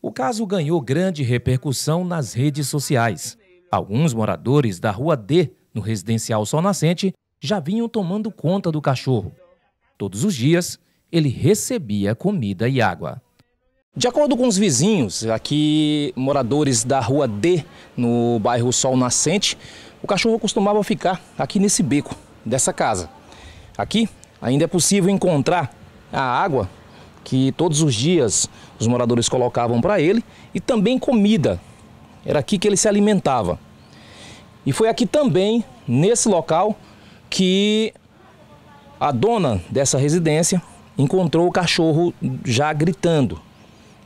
O caso ganhou grande repercussão nas redes sociais. Alguns moradores da Rua D, no residencial Sol Nascente, já vinham tomando conta do cachorro. Todos os dias, ele recebia comida e água. De acordo com os vizinhos, aqui moradores da Rua D, no bairro Sol Nascente, o cachorro costumava ficar aqui nesse beco dessa casa. Aqui ainda é possível encontrar a água que todos os dias os moradores colocavam para ele e também comida. Era aqui que ele se alimentava. E foi aqui também, nesse local, que a dona dessa residência encontrou o cachorro já gritando,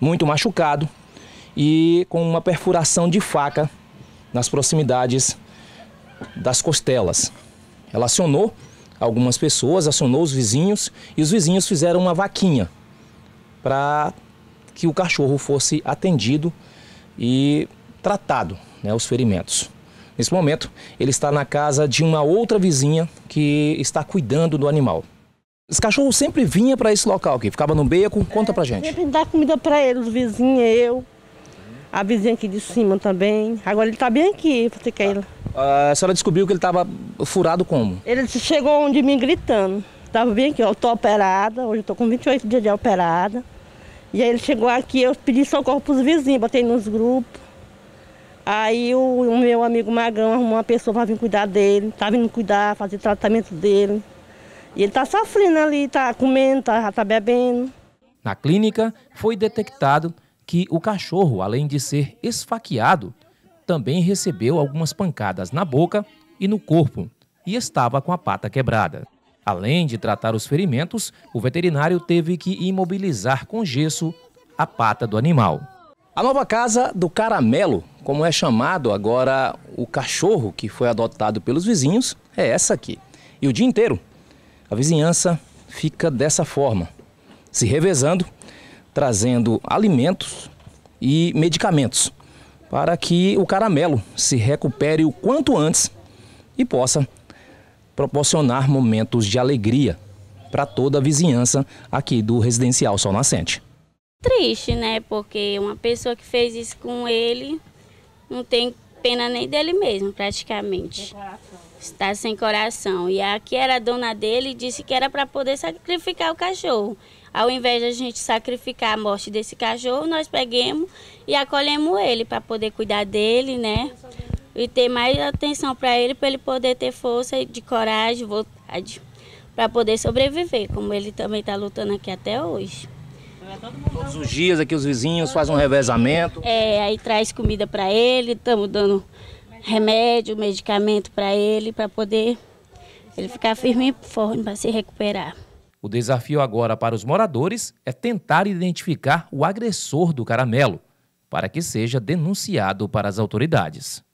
muito machucado e com uma perfuração de faca nas proximidades das costelas. Ela acionou algumas pessoas, acionou os vizinhos e os vizinhos fizeram uma vaquinha para que o cachorro fosse atendido e tratado né, os ferimentos. Nesse momento, ele está na casa de uma outra vizinha que está cuidando do animal. Esse cachorro sempre vinha para esse local aqui, ficava no beco. Conta pra é, gente. Sempre dá comida para ele, os vizinhos, eu, a vizinha aqui de cima também. Agora ele está bem aqui, Fatiqueira. Ah, a senhora descobriu que ele estava furado como? Ele chegou onde me gritando. Estava bem aqui, ó, eu tô operada, hoje eu tô com 28 dias de operada. E aí ele chegou aqui, eu pedi socorro para os vizinhos, botei nos grupos. Aí o, o, meu amigo Magão arrumou uma pessoa para vir cuidar dele, tá vindo cuidar, fazer tratamento dele. E ele tá sofrendo ali, tá comendo, tá, já tá bebendo. Na clínica, foi detectado que o cachorro, além de ser esfaqueado, também recebeu algumas pancadas na boca e no corpo e estava com a pata quebrada. Além de tratar os ferimentos, o veterinário teve que imobilizar com gesso a pata do animal. A nova casa do caramelo, como é chamado agora o cachorro que foi adotado pelos vizinhos, é essa aqui. E o dia inteiro a vizinhança fica dessa forma, se revezando, trazendo alimentos e medicamentos para que o caramelo se recupere o quanto antes e possa proporcionar momentos de alegria para toda a vizinhança aqui do residencial Sol Nascente. Triste, né? Porque uma pessoa que fez isso com ele não tem pena nem dele mesmo, praticamente. Está sem coração. E a que era dona dele disse que era para poder sacrificar o cachorro. Ao invés de a gente sacrificar a morte desse cachorro, nós peguemos e acolhemos ele para poder cuidar dele, né? e ter mais atenção para ele, para ele poder ter força de coragem, vontade, para poder sobreviver, como ele também está lutando aqui até hoje. Todos os dias aqui os vizinhos fazem um revezamento. É, aí traz comida para ele, estamos dando remédio, medicamento para ele, para poder ele ficar firme e forte para se recuperar. O desafio agora para os moradores é tentar identificar o agressor do caramelo, para que seja denunciado para as autoridades.